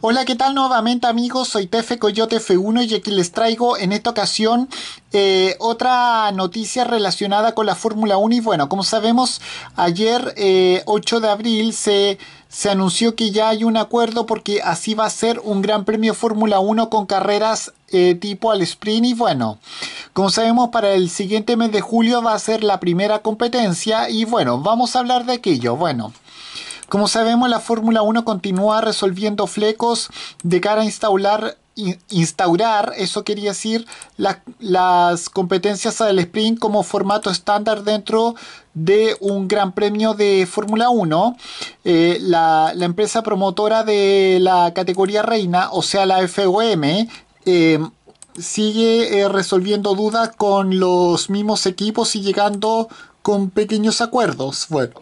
Hola, ¿qué tal nuevamente amigos? Soy Tefe Coyote F1 y aquí les traigo en esta ocasión eh, otra noticia relacionada con la Fórmula 1 y bueno, como sabemos, ayer 8 eh, de abril se, anunció que ya hay un acuerdo porque así va a ser un gran premio Fórmula 1 con carreras eh, tipo al sprint y bueno, como sabemos para el siguiente mes de julio va a ser la primera competencia y bueno, vamos a hablar de aquello, bueno. Como sabemos, la Fórmula 1 continúa resolviendo flecos de cara a instaurar instaurar, eso quería decir, las competencias del sprint como formato estándar dentro de un gran premio de Fórmula 1. Eh, la, empresa promotora de la categoría reina, o sea la FOM, em, sigue eh, resolviendo dudas con los mismos equipos y llegando con pequeños acuerdos. Bueno.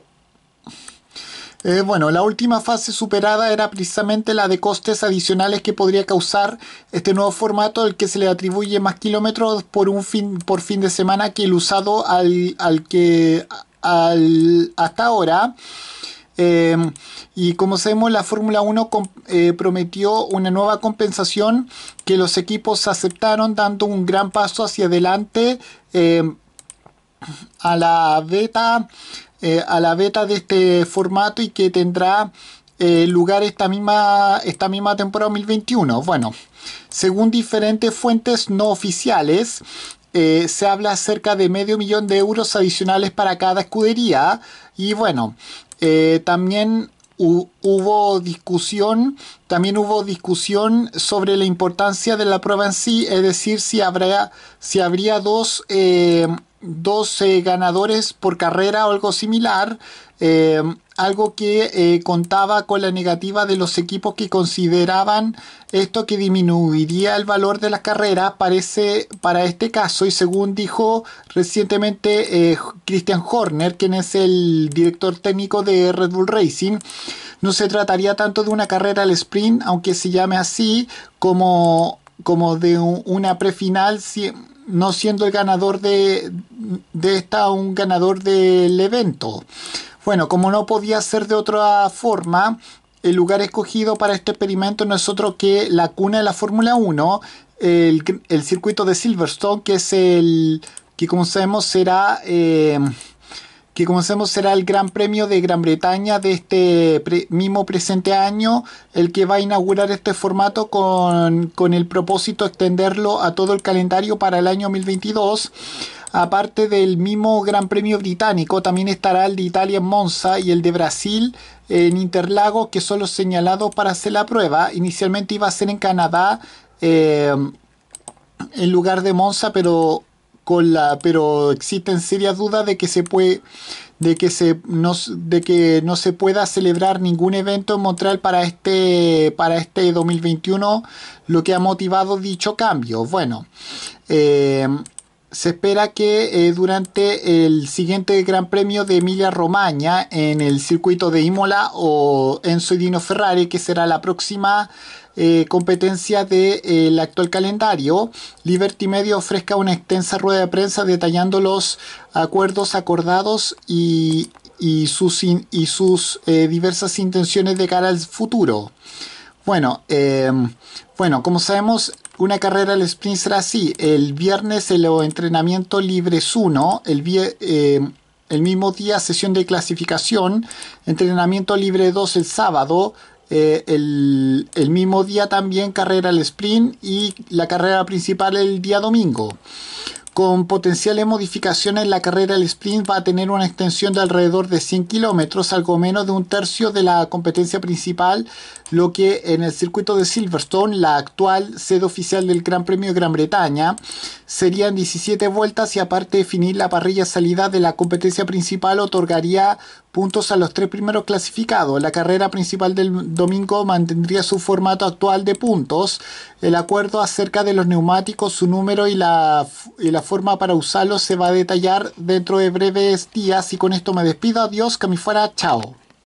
Eh, bueno, la última fase superada era precisamente la de costes adicionales que podría causar este nuevo formato al que se le atribuye más kilómetros por un fin, por fin de semana que el usado al, que al, hasta ahora. Eh, y como sabemos, la Fórmula 1 eh, prometió una nueva compensación que los equipos aceptaron, dando un gran paso hacia adelante a la beta, eh, a la beta de este formato y que tendrá eh, lugar esta misma, esta misma temporada 2021. Bueno, según diferentes fuentes no oficiales, eh, se habla acerca de medio millón de euros adicionales para cada escudería. Y bueno, también hubo discusión, también hubo discusión sobre la importancia de la prueba en sí, es decir, si habrá, si habría dos 12 ganadores por carrera o algo similar, em, algo que eh, contaba con la negativa de los equipos que consideraban esto que disminuiría el valor de las carreras parece para este caso y según dijo recientemente eh, Christian Horner, quien es el director técnico de Red Bull Racing, no se trataría tanto de una carrera al sprint, aunque se llame así, como, como de una prefinal. Si, no siendo el ganador de, de esta un ganador del evento. Bueno, como no podía ser de otra forma, el lugar escogido para este experimento no es otro que la cuna de la Fórmula 1, el, circuito de Silverstone, que es el que como sabemos será... Eh, que como será el Gran Premio de Gran Bretaña de este mismo presente año, el que va a inaugurar este formato con, el propósito de extenderlo a todo el calendario para el año 2022. Aparte del mismo Gran Premio británico, también estará el de Italia en Monza y el de Brasil en Interlagos, que son los señalados para hacer la prueba. Inicialmente iba a ser en Canadá, eh, en lugar de Monza, pero con la pero existen serias dudas de que se puede de que se no, de que no se pueda celebrar ningún evento en Montreal para este para este 2021 lo que ha motivado dicho cambio bueno eh, se espera que eh, durante el siguiente Gran Premio de Emilia Romagna en el circuito de Imola o Enzo Dino Ferrari, que será la próxima eh, competencia del eh, actual calendario, Liberty Media ofrezca una extensa rueda de prensa detallando los acuerdos acordados y, sus, y sus diversas intenciones de cara al futuro. Bueno, bueno, como sabemos, una carrera al sprint será así. El viernes el entrenamiento libre 1, el, eh, el mismo día sesión de clasificación, entrenamiento libre 2 el sábado, eh, el, el, mismo día también carrera al sprint y la carrera principal el día domingo con potenciales modificaciones, la carrera del sprint va a tener una extensión de alrededor de 100 kilómetros, algo menos de un tercio de la competencia principal, lo que en el circuito de Silverstone, la actual sede oficial del Gran Premio de Gran Bretaña, serían 17 vueltas y aparte de definir la parrilla salida de la competencia principal otorgaría puntos a los tres primeros clasificados. La carrera principal del domingo mantendría su formato actual de puntos, el acuerdo acerca de los neumáticos, su número y la forma para usarlo se va a detallar dentro de breves días y con esto me despido, adiós, que me fuera, chao.